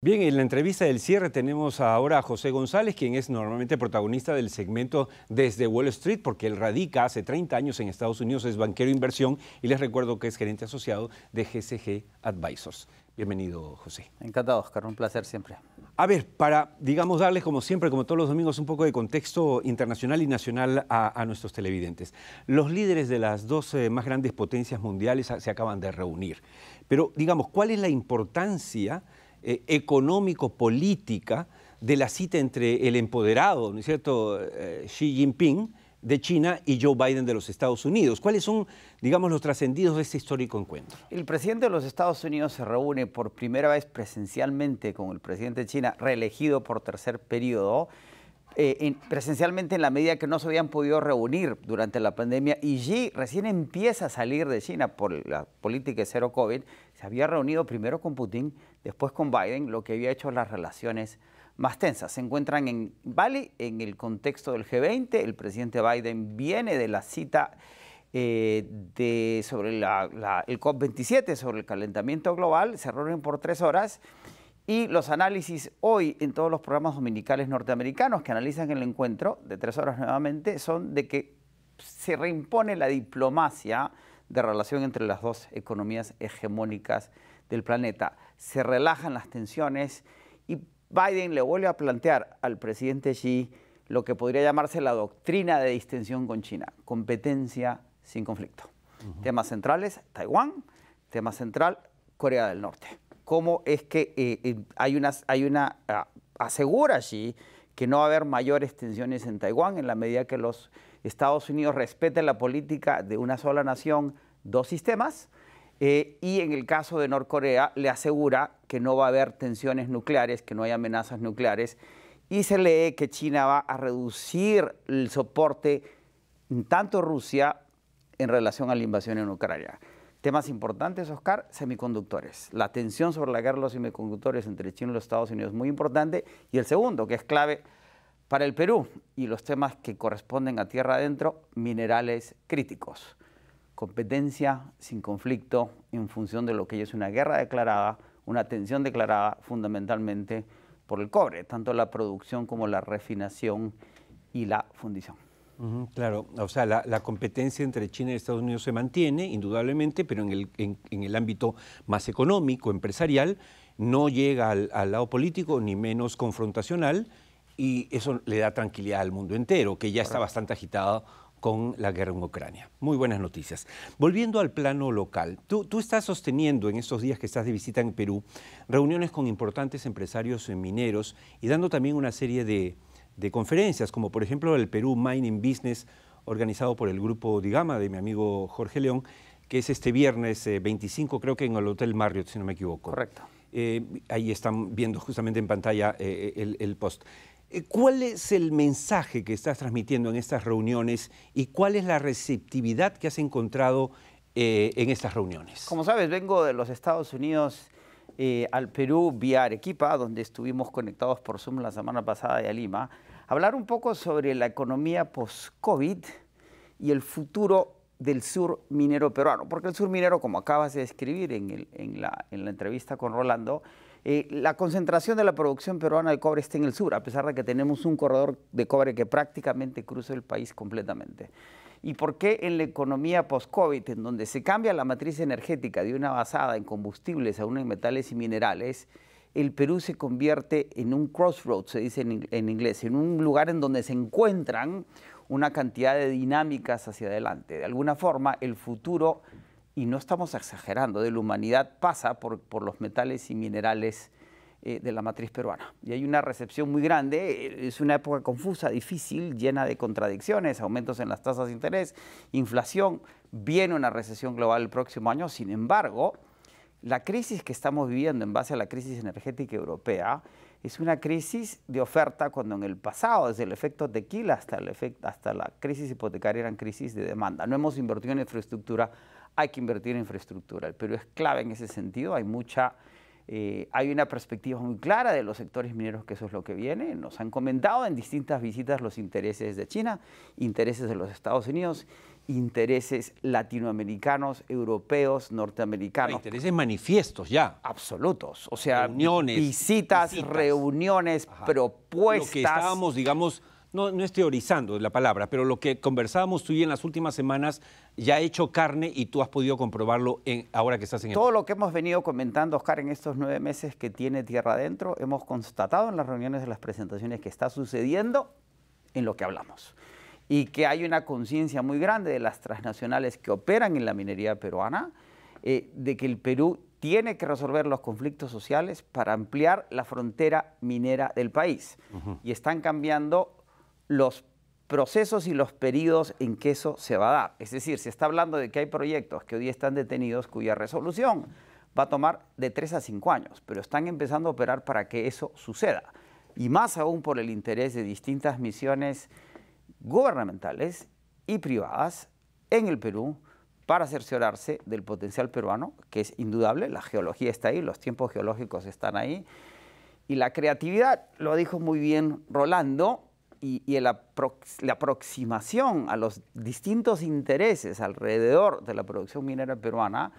Bien, en la entrevista del cierre tenemos ahora a José González, quien es normalmente protagonista del segmento desde Wall Street, porque él radica hace 30 años en Estados Unidos, es banquero de inversión y les recuerdo que es gerente asociado de GCG Advisors. Bienvenido, José. Encantado, Oscar, un placer siempre. A ver, para, digamos, darles como siempre, como todos los domingos, un poco de contexto internacional y nacional a, a nuestros televidentes. Los líderes de las dos eh, más grandes potencias mundiales se acaban de reunir. Pero, digamos, ¿cuál es la importancia? Eh, económico-política de la cita entre el empoderado, ¿no es cierto?, eh, Xi Jinping de China y Joe Biden de los Estados Unidos. ¿Cuáles son, digamos, los trascendidos de este histórico encuentro? El presidente de los Estados Unidos se reúne por primera vez presencialmente con el presidente de China, reelegido por tercer periodo, eh, presencialmente en la medida que no se habían podido reunir durante la pandemia. Y Xi recién empieza a salir de China por la política de cero COVID. Se había reunido primero con Putin, Después con Biden lo que había hecho las relaciones más tensas. Se encuentran en Bali en el contexto del G20. El presidente Biden viene de la cita eh, sobre el COP27, sobre el calentamiento global. Se reúnen por tres horas. Y los análisis hoy en todos los programas dominicales norteamericanos que analizan el encuentro, de tres horas nuevamente, son de que se reimpone la diplomacia de relación entre las dos economías hegemónicas del planeta. Se relajan las tensiones y Biden le vuelve a plantear al presidente Xi lo que podría llamarse la doctrina de distensión con China, competencia sin conflicto. Temas centrales, Taiwán, tema central, Corea del Norte. ¿Cómo es que eh, eh, hay una, hay asegura Xi, que no va a haber mayores tensiones en Taiwán en la medida que los Estados Unidos respeten la política de una sola nación, dos sistemas, eh, y en el caso de Norcorea le asegura que no va a haber tensiones nucleares, que no hay amenazas nucleares. Y se lee que China va a reducir el soporte tanto Rusia en relación a la invasión en Ucrania. Temas importantes, Oscar, semiconductores. La tensión sobre la guerra de los semiconductores entre China y los Estados Unidos es muy importante. Y el segundo, que es clave para el Perú y los temas que corresponden a tierra adentro, minerales críticos competencia sin conflicto en función de lo que es una guerra declarada, una tensión declarada fundamentalmente por el cobre, tanto la producción como la refinación y la fundición. claro, o sea, la, competencia entre China y Estados Unidos se mantiene, indudablemente, pero en el, en, el ámbito más económico, empresarial, no llega al, lado político ni menos confrontacional y eso le da tranquilidad al mundo entero, que ya está bastante agitado con la guerra en Ucrania. Muy buenas noticias. Volviendo al plano local, tú, estás sosteniendo en estos días que estás de visita en Perú reuniones con importantes empresarios mineros y dando también una serie de, conferencias, como por ejemplo el Perú Mining Business, organizado por el grupo Digama de mi amigo Jorge León, que es este viernes 25, eh, creo que en el Hotel Marriott, si no me equivoco. Correcto. Eh, ahí están viendo justamente en pantalla eh, el post. Eh, ¿Cuál es el mensaje que estás transmitiendo en estas reuniones y cuál es la receptividad que has encontrado eh, en estas reuniones? Como sabes, vengo de los Estados Unidos eh, al Perú vía Arequipa, donde estuvimos conectados por Zoom la semana pasada de a Lima, hablar un poco sobre la economía post-COVID y el futuro del sur minero peruano, porque el sur minero, como acabas de describir en la entrevista con Rolando, eh, la concentración de la producción peruana de cobre está en el sur, a pesar de que tenemos un corredor de cobre que prácticamente cruza el país completamente. ¿Y por qué en la economía post-COVID, en donde se cambia la matriz energética de una basada en combustibles a una en metales y minerales, el Perú se convierte en un crossroads, se dice en inglés, en un lugar en donde se encuentran una cantidad de dinámicas hacia adelante. De alguna forma, el futuro y no estamos exagerando, de la humanidad pasa por, por los metales y minerales eh, de la matriz peruana. Y hay una recepción muy grande, eh, es una época confusa, difícil, llena de contradicciones, aumentos en las tasas de interés, inflación, viene una recesión global el próximo año, sin embargo, la crisis que estamos viviendo en base a la crisis energética europea es una crisis de oferta cuando en el pasado, desde el efecto tequila hasta, el efecto, hasta la crisis hipotecaria, eran crisis de demanda. No hemos invertido en infraestructura hay que invertir en infraestructura. El es clave en ese sentido, hay mucha... Eh, hay una perspectiva muy clara de los sectores mineros que eso es lo que viene. Nos han comentado en distintas visitas los intereses de China, intereses de los Estados Unidos, intereses latinoamericanos, europeos, norteamericanos. intereses manifiestos ya. Absolutos. O sea, visitas, reuniones, propuestas. Lo que estábamos, digamos, no, no es teorizando la palabra, pero lo que conversábamos tú y en las últimas semanas ya ha hecho carne y tú has podido comprobarlo ahora que estás en el... Todo lo que hemos venido comentando, Oscar, en estos nueve meses que tiene tierra adentro, hemos constatado en las reuniones de las presentaciones que está sucediendo en lo que hablamos y que hay una conciencia muy grande de las transnacionales que operan en la minería peruana, eh, de que el Perú tiene que resolver los conflictos sociales para ampliar la frontera minera del país. Y están cambiando los procesos y los periodos en que eso se va a dar. Es decir, se está hablando de que hay proyectos que hoy están detenidos cuya resolución va a tomar de tres a cinco años, pero están empezando a operar para que eso suceda. Y más aún por el interés de distintas misiones gubernamentales y privadas en el Perú para cerciorarse del potencial peruano, que es indudable, la geología está ahí, los tiempos geológicos están ahí, y la creatividad, lo dijo muy bien Rolando, y, la aproximación a los distintos intereses alrededor de la producción minera peruana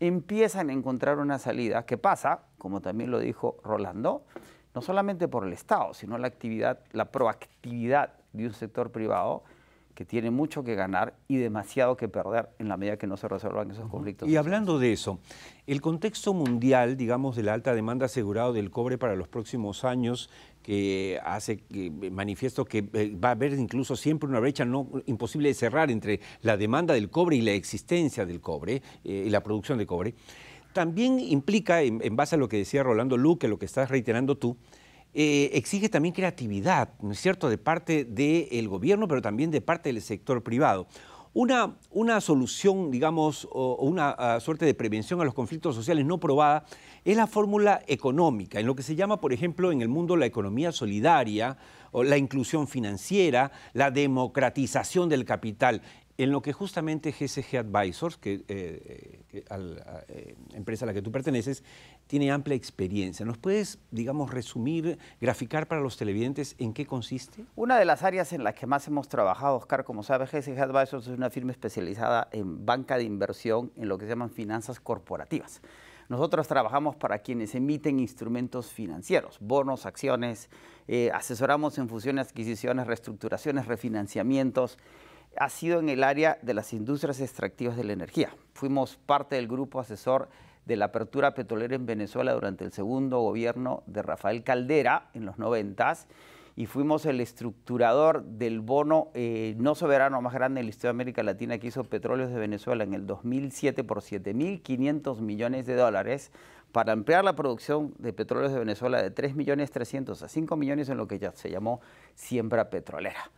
empiezan a encontrar una salida que pasa, como también lo dijo Rolando, no solamente por el Estado, sino la actividad, la proactividad de un sector privado que tiene mucho que ganar y demasiado que perder en la medida que no se resuelvan esos conflictos. Y hablando de eso, el contexto mundial, digamos, de la alta demanda asegurado del cobre para los próximos años que hace que eh, manifiesto que eh, va a haber incluso siempre una brecha no imposible de cerrar entre la demanda del cobre y la existencia del cobre eh, y la producción de cobre. También implica, en, base a lo que decía Rolando Luque, lo que estás reiterando tú, exige también creatividad, ¿no es cierto?, de parte del gobierno, pero también de parte del sector privado. Una, solución, digamos, o, una ah, suerte de prevención a los conflictos sociales no probada es la fórmula económica, en lo que se llama, por ejemplo, en el mundo la economía solidaria, o la inclusión financiera, la democratización del capital en lo que justamente GSG Advisors, que, eh, eh, eh, empresa a la que tú perteneces, tiene amplia experiencia. ¿Nos puedes, digamos, resumir, graficar para los televidentes en qué consiste? Una de las áreas en las que más hemos trabajado, Oscar, como sabes, GCG Advisors es una firma especializada en banca de inversión, en lo que se llaman finanzas corporativas. Nosotros trabajamos para quienes emiten instrumentos financieros, bonos, acciones, asesoramos en fusiones, adquisiciones, reestructuraciones, refinanciamientos ha sido en el área de las industrias extractivas de la energía. Fuimos parte del grupo asesor de la apertura petrolera en Venezuela durante el segundo gobierno de Rafael Caldera en los 90 y fuimos el estructurador del bono eh, no soberano más grande en la historia de América Latina que hizo Petróleos de Venezuela en el 2007 por 7.500 millones de dólares para ampliar la producción de petróleos de Venezuela de 3.300.000 a 5 millones en lo que ya se llamó siembra petrolera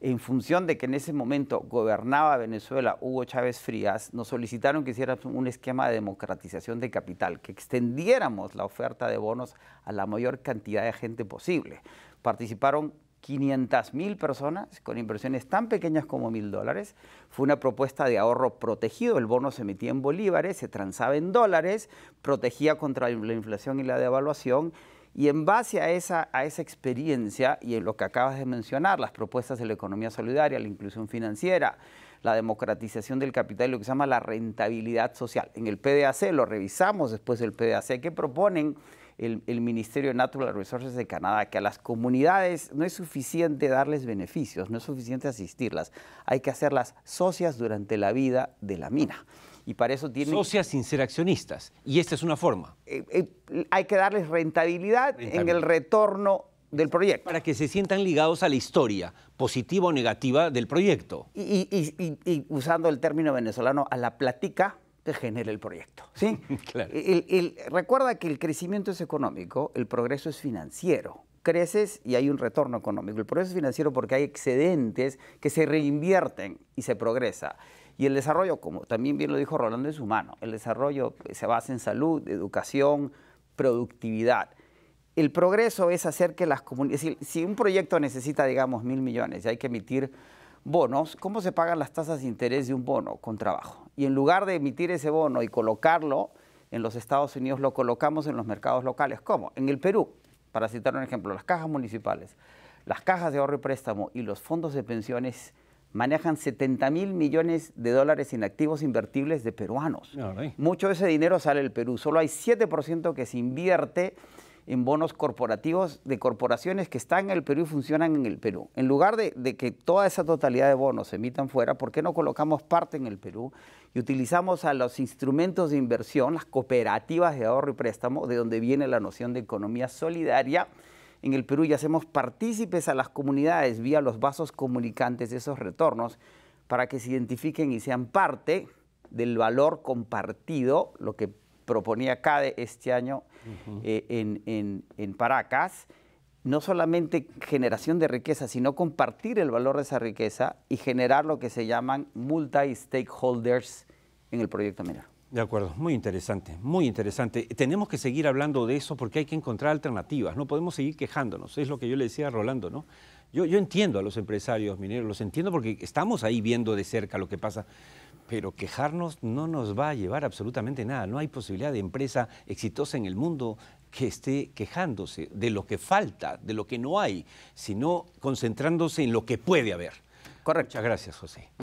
en función de que en ese momento gobernaba Venezuela Hugo Chávez Frías, nos solicitaron que hiciéramos un esquema de democratización de capital, que extendiéramos la oferta de bonos a la mayor cantidad de gente posible. Participaron 500 mil personas con inversiones tan pequeñas como mil dólares. Fue una propuesta de ahorro protegido. El bono se emitía en bolívares, se transaba en dólares, protegía contra la inflación y la devaluación y en base a esa, experiencia y en lo que acabas de mencionar, las propuestas de la economía solidaria, la inclusión financiera, la democratización del capital y lo que se llama la rentabilidad social. En el PDAC, lo revisamos después del PDAC, que proponen el, el, Ministerio de Natural Resources de Canadá, que a las comunidades no es suficiente darles beneficios, no es suficiente asistirlas, hay que hacerlas socias durante la vida de la mina y para eso tienen... Socias sin ser accionistas, y esta es una forma. Eh, eh, hay que darles rentabilidad, en el retorno del proyecto. Para que se sientan ligados a la historia, positiva o negativa, del proyecto. Y, usando el término venezolano, a la platica que genera el proyecto. ¿sí? claro. recuerda que el crecimiento es económico, el progreso es financiero creces y hay un retorno económico. El progreso es financiero porque hay excedentes que se reinvierten y se progresa. Y el desarrollo, como también bien lo dijo Rolando, es humano. El desarrollo pues, se basa en salud, educación, productividad. El progreso es hacer que las comunidades, si, un proyecto necesita, digamos, mil millones y hay que emitir bonos, ¿cómo se pagan las tasas de interés de un bono con trabajo? Y en lugar de emitir ese bono y colocarlo en los Estados Unidos, lo colocamos en los mercados locales. ¿Cómo? En el Perú, para citar un ejemplo, las cajas municipales, las cajas de ahorro y préstamo y los fondos de pensiones manejan 70 mil millones de dólares en activos invertibles de peruanos. Mucho de ese dinero sale del Perú. Solo hay 7% que se invierte en bonos corporativos de corporaciones que están en el Perú y funcionan en el Perú. En lugar de, de, que toda esa totalidad de bonos se emitan fuera, ¿por qué no colocamos parte en el Perú y utilizamos a los instrumentos de inversión, las cooperativas de ahorro y préstamo, de donde viene la noción de economía solidaria? en el Perú ya hacemos partícipes a las comunidades vía los vasos comunicantes de esos retornos para que se identifiquen y sean parte del valor compartido, lo que proponía CADE este año eh, en, Paracas no solamente generación de riqueza, sino compartir el valor de esa riqueza y generar lo que se llaman multi-stakeholders en el proyecto minero. De acuerdo, muy interesante, muy interesante. Tenemos que seguir hablando de eso porque hay que encontrar alternativas, no podemos seguir quejándonos, es lo que yo le decía a Rolando, ¿no? Yo, yo entiendo a los empresarios mineros, los entiendo porque estamos ahí viendo de cerca lo que pasa, pero quejarnos no nos va a llevar absolutamente nada, no hay posibilidad de empresa exitosa en el mundo que esté quejándose de lo que falta, de lo que no hay, sino concentrándose en lo que puede haber. Correcto. Muchas gracias, José.